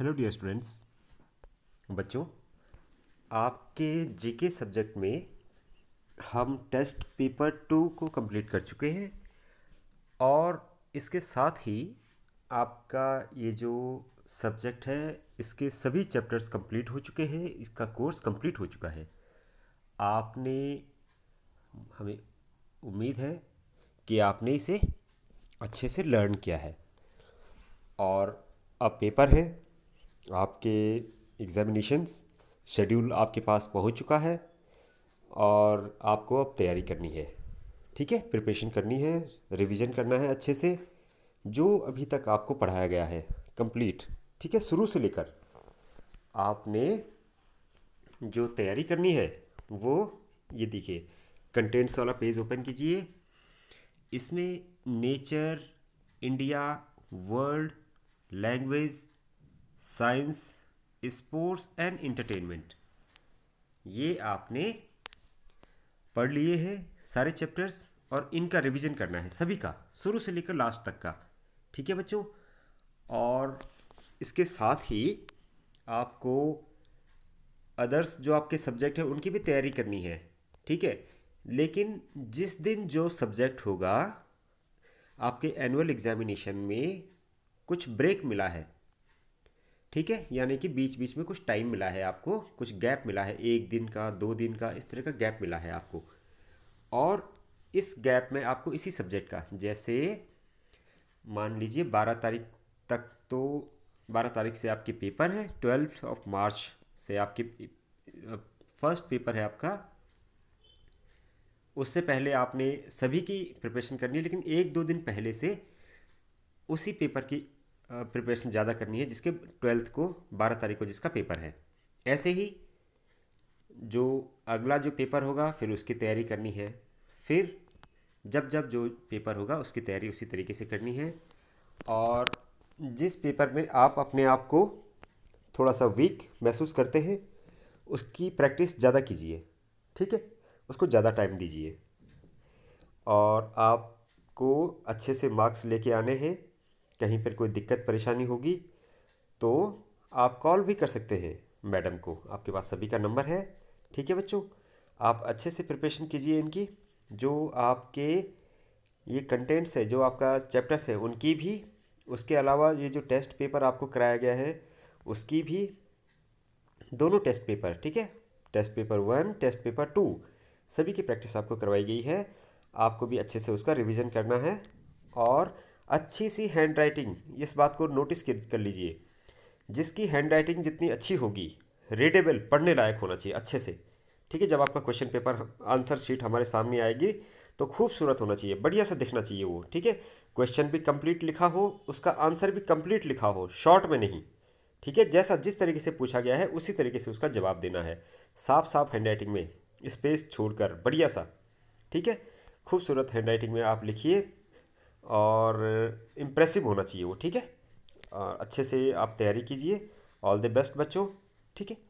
hello dear students बच्चों आपके GK subject में हम टेस्ट पेपर टू को कंप्लीट कर चुके हैं और इसके साथ ही आपका ये जो सब्जेक्ट है इसके सभी चैप्टर्स कंप्लीट हो चुके हैं इसका कोर्स कंप्लीट हो चुका है आपने हमें उम्मीद है कि आपने इसे अच्छे से लर्न किया है और अब पेपर है आपके एग्ज़ामिनेशंस शेड्यूल आपके पास पहुंच चुका है और आपको अब तैयारी करनी है ठीक है प्रिपरेशन करनी है रिवीजन करना है अच्छे से जो अभी तक आपको पढ़ाया गया है कंप्लीट ठीक है शुरू से लेकर आपने जो तैयारी करनी है वो ये देखिए कंटेंट्स वाला पेज ओपन कीजिए इसमें nature India world language science sports and entertainment ये आपने पढ़ लिए हैं सारे चैप्टर्स और इनका रिवीजन करना है सभी का शुरू से लेकर लास्ट तक का ठीक है बच्चों और इसके साथ ही आपको अदर्स जो आपके सब्जेक्ट हैं उनकी भी तैयारी करनी है ठीक है लेकिन जिस दिन जो सब्जेक्ट होगा आपके एनुअल एग्जामिनेशन में कुछ ब्रेक मिला है ठीक है यानी कि बीच बीच में कुछ टाइम मिला है आपको कुछ गैप मिला है एक दिन का दो दिन का इस तरह का गैप मिला है आपको और इस गैप में आपको इसी सब्जेक्ट का जैसे मान लीजिए बारह तारीख तक तो बारह तारीख से आपके पेपर है ट्वेल्थ ऑफ मार्च से आपके फर्स्ट पेपर है आपका उससे पहले आपने सभी की प्रिपरेशन करनी है लेकिन एक दो दिन पहले से उसी पेपर की प्रिपरेशन ज़्यादा करनी है जिसके ट्वेल्थ को बारह तारीख को जिसका पेपर है ऐसे ही जो अगला जो पेपर होगा फिर उसकी तैयारी करनी है फिर जब जब जो पेपर होगा उसकी तैयारी उसी तरीके से करनी है और जिस पेपर में आप अपने आप को थोड़ा सा वीक महसूस करते हैं उसकी प्रैक्टिस ज़्यादा कीजिए ठीक है उसको ज़्यादा टाइम दीजिए और आपको अच्छे से मार्क्स लेके आने हैं कहीं पर कोई दिक्कत परेशानी होगी तो आप कॉल भी कर सकते हैं मैडम को आपके पास सभी का नंबर है ठीक है बच्चों आप अच्छे से प्रिपरेशन कीजिए इनकी जो आपके ये कंटेंट्स है जो आपका चैप्टर्स है उनकी भी उसके अलावा ये जो टेस्ट पेपर आपको कराया गया है उसकी भी दोनों टेस्ट पेपर ठीक है test paper one test paper two सभी की प्रैक्टिस आपको करवाई गई है आपको भी अच्छे से उसका रिवीजन करना है और अच्छी सी हैंड राइटिंग इस बात को नोटिस कर लीजिए जिसकी हैंड राइटिंग जितनी अच्छी होगी रीडेबल पढ़ने लायक होना चाहिए अच्छे से ठीक है जब आपका क्वेश्चन पेपर आंसर शीट हमारे सामने आएगी तो खूबसूरत होना चाहिए बढ़िया से दिखना चाहिए वो ठीक है क्वेश्चन भी कंप्लीट लिखा हो उसका आंसर भी कंप्लीट लिखा हो शॉर्ट में नहीं ठीक है जैसा जिस तरीके से पूछा गया है उसी तरीके से उसका जवाब देना है साफ साफ हैंड राइटिंग में स्पेस छोड़कर बढ़िया सा ठीक है खूबसूरत हैंड राइटिंग में आप लिखिए और इम्प्रेसिव होना चाहिए वो ठीक है अच्छे से आप तैयारी कीजिए ऑल द बेस्ट बच्चों ठीक है